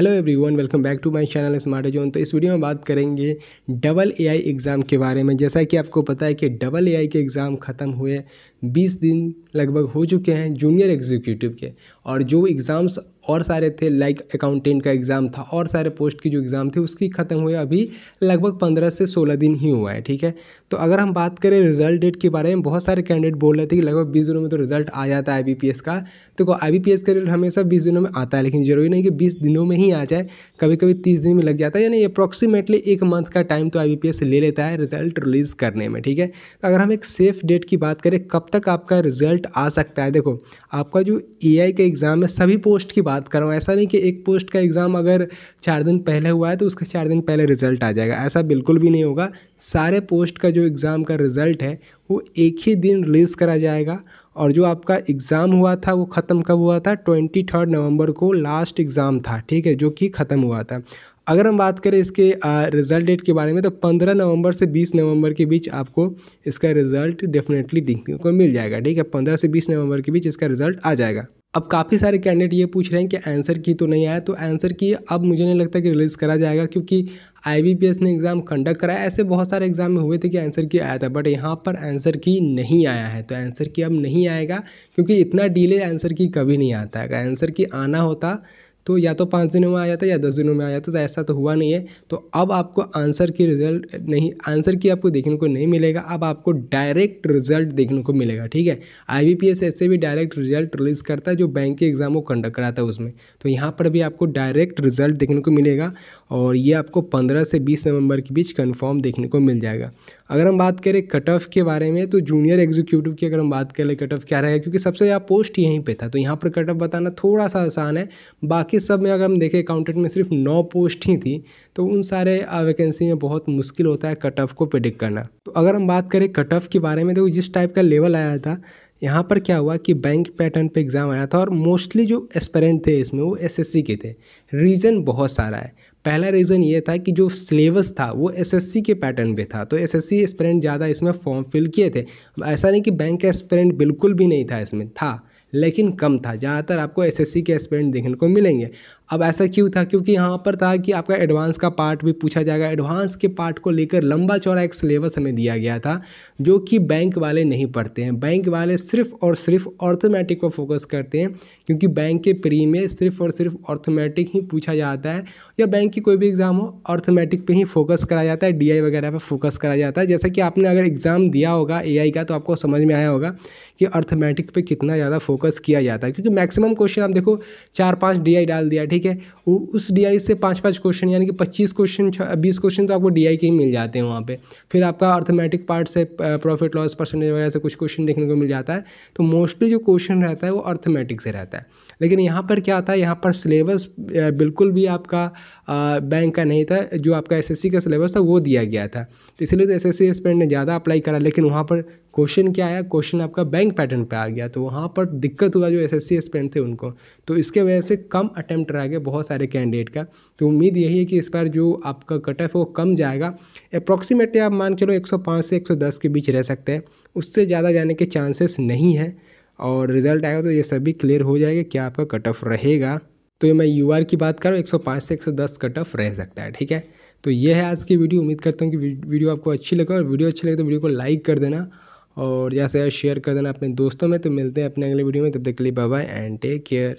hello everyone welcome back to my channel smart zone तो इस video में बात करेंगे डबल एआई एग्ज़ाम के बारे में जैसा कि आपको पता है कि डबल एआई के एग्ज़ाम ख़त्म हुए 20 दिन लगभग हो चुके हैं जूनियर एग्जीक्यूटिव के और जो एग्ज़ाम्स और सारे थे लाइक अकाउंटेंट का एग्ज़ाम था और सारे पोस्ट की जो एग्ज़ाम थी उसकी ख़त्म हुए अभी लगभग पंद्रह से सोलह दिन ही हुआ है ठीक है तो अगर हम बात करें रिजल्ट डेट के बारे में बहुत सारे कैंडिडेट बोल रहे थे कि लगभग बीस दिनों में तो रिजल्ट आ जाता है आई का तो आई का रिजल्ट हमेशा बीस दिनों में आता है लेकिन जरूरी नहीं कि बीस दिनों में ही आ जाए कभी कभी तीस दिन में लग जाता है यानी अप्रॉक्सीमेटली एक मंथ का टाइम तो आई ले लेता है रिजल्ट रिलीज़ करने में ठीक है तो अगर हम एक सेफ़ डेट की बात करें कब तक आपका रिजल्ट आ सकता है देखो आपका जो ए का एग्ज़ाम है सभी पोस्ट की बात कर रहा हूँ ऐसा नहीं कि एक पोस्ट का एग्ज़ाम अगर चार दिन पहले हुआ है तो उसका चार दिन पहले रिज़ल्ट आ जाएगा ऐसा बिल्कुल भी नहीं होगा सारे पोस्ट का जो एग्ज़ाम का रिज़ल्ट है वो एक ही दिन रिलीज़ करा जाएगा और जो आपका एग्ज़ाम हुआ था वो ख़त्म कब हुआ था ट्वेंटी थर्ड नवंबर को लास्ट एग्ज़ाम था ठीक है जो कि ख़त्म हुआ था अगर हम बात करें इसके रिज़ल्ट डेट के बारे में तो 15 नवंबर से 20 नवंबर के बीच आपको इसका रिज़ल्ट डेफिनेटली देखने को मिल जाएगा ठीक है 15 से 20 नवंबर के बीच इसका रिज़ल्ट आ जाएगा अब काफ़ी सारे कैंडिडेट ये पूछ रहे हैं कि आंसर की तो नहीं आया तो आंसर की अब मुझे नहीं लगता कि रिलीज़ करा जाएगा क्योंकि आईबीपीएस ने एग्ज़ाम कंडक्ट कराया ऐसे बहुत सारे एग्ज़ाम में हुए थे कि आंसर की आया था बट यहाँ पर आंसर की नहीं आया है तो आंसर की अब नहीं आएगा क्योंकि इतना डिले आंसर की कभी नहीं आता है अगर आंसर की आना होता तो या तो पाँच दिनों में आ जाता या दस दिनों में आ जाता तो ऐसा तो हुआ नहीं है तो अब आपको आंसर की रिजल्ट नहीं आंसर की आपको देखने को नहीं मिलेगा अब आपको डायरेक्ट रिजल्ट देखने को मिलेगा ठीक है आई बी पी एस ऐसे भी डायरेक्ट रिजल्ट रिलीज़ करता है जो बैंक के एग्ज़ाम को कंडक्ट कराता है उसमें तो यहाँ पर भी आपको डायरेक्ट रिजल्ट देखने को मिलेगा और ये आपको पंद्रह से बीस नवंबर के बीच कन्फर्म देखने को मिल जाएगा अगर हम बात करें कट ऑफ के बारे में तो जूनियर एग्जीक्यूटिव की अगर हम बात करें कट ऑफ क्या रहेगा क्योंकि सबसे ज़्यादा पोस्ट यहीं पे था तो यहाँ पर कट ऑफ बताना थोड़ा सा आसान है बाकी सब में अगर हम देखें अकाउंटेंट में सिर्फ नौ पोस्ट ही थी तो उन सारे वैकेंसी में बहुत मुश्किल होता है कट ऑफ को प्रिडिक्ट करना तो अगर हम बात करें कट ऑफ के बारे में तो जिस टाइप का लेवल आया था यहाँ पर क्या हुआ कि बैंक पैटर्न पे एग्ज़ाम आया था और मोस्टली जो एस्पेरेंट थे इसमें वो एसएससी के थे रीज़न बहुत सारा है पहला रीज़न ये था कि जो सिलेबस था वो एसएससी के पैटर्न पे था तो एसएससी एस्पेरेंट ज़्यादा इसमें फॉर्म फिल किए थे ऐसा नहीं कि बैंक का एस्पेरेंट बिल्कुल भी नहीं था इसमें था लेकिन कम था ज़्यादातर आपको एसएससी के एस्पिरेंट देखने को मिलेंगे अब ऐसा क्यों था क्योंकि यहाँ पर था कि आपका एडवांस का पार्ट भी पूछा जाएगा एडवांस के पार्ट को लेकर लंबा चौड़ा एक सिलेबस हमें दिया गया था जो कि बैंक वाले नहीं पढ़ते हैं बैंक वाले सिर्फ और सिर्फ ऑर्थोमेटिक पर फोकस करते हैं क्योंकि बैंक के प्री में सिर्फ और सिर्फ ऑर्थोमेटिक ही पूछा जाता है या बैंक की कोई भी एग्ज़ाम हो ऑर्थोमेटिक पर ही फोकस करा जाता है डी वगैरह पर फोकस करा जाता है जैसा कि आपने अगर एग्ज़ाम दिया होगा ए का तो आपको समझ में आया होगा कि अर्थमेटिक पर कितना ज़्यादा फोकस किया जाता है क्योंकि मैक्सिमम क्वेश्चन आप देखो चार पाँच डी डाल दिया ठीक ठीक है उस डी से पाँच पाँच क्वेश्चन यानी कि पच्चीस क्वेश्चन बीस क्वेश्चन तो आपको डी के ही मिल जाते हैं वहाँ पर फिर आपका अर्थमेटिक पार्ट से प्रॉफिट लॉस परसेंटेज वगैरह से कुछ क्वेश्चन देखने को मिल जाता है तो मोस्टली जो क्वेश्चन रहता है वो अर्थमेटिक से रहता है लेकिन यहाँ पर क्या आता है यहाँ पर सिलेबस बिल्कुल भी आपका बैंक का नहीं था जो आपका एस का सिलेबस था वो दिया गया था तो इसलिए तो एस एस ने ज़्यादा अप्लाई करा लेकिन वहाँ पर क्वेश्चन क्या आया क्वेश्चन आपका बैंक पैटर्न पे आ गया तो वहाँ पर दिक्कत हुआ जो एस एस थे उनको तो इसके वजह से कम अटैम्प्ट रह गया बहुत सारे कैंडिडेट का तो उम्मीद यही है कि इस बार जो आपका कट ऑफ वो कम जाएगा अप्रॉक्सीमेटली आप मान चलो 105 से 110 के बीच रह सकते हैं उससे ज़्यादा जाने के चांसेस नहीं है और रिजल्ट आएगा तो ये सभी क्लियर हो जाएगा क्या आपका कट ऑफ रहेगा तो ये मैं यू की बात करूँ 105 से दस कट ऑफ रह सकता है ठीक है तो ये है आज की वीडियो उम्मीद करता हूँ कि वीडियो आपको अच्छी लगे और वीडियो अच्छी लगे तो वीडियो को लाइक कर देना और ज़्यादा से ज़्यादा शेयर कर देना अपने दोस्तों में तो मिलते हैं अपने अगले वीडियो में तब तक के लिए bye bye and take care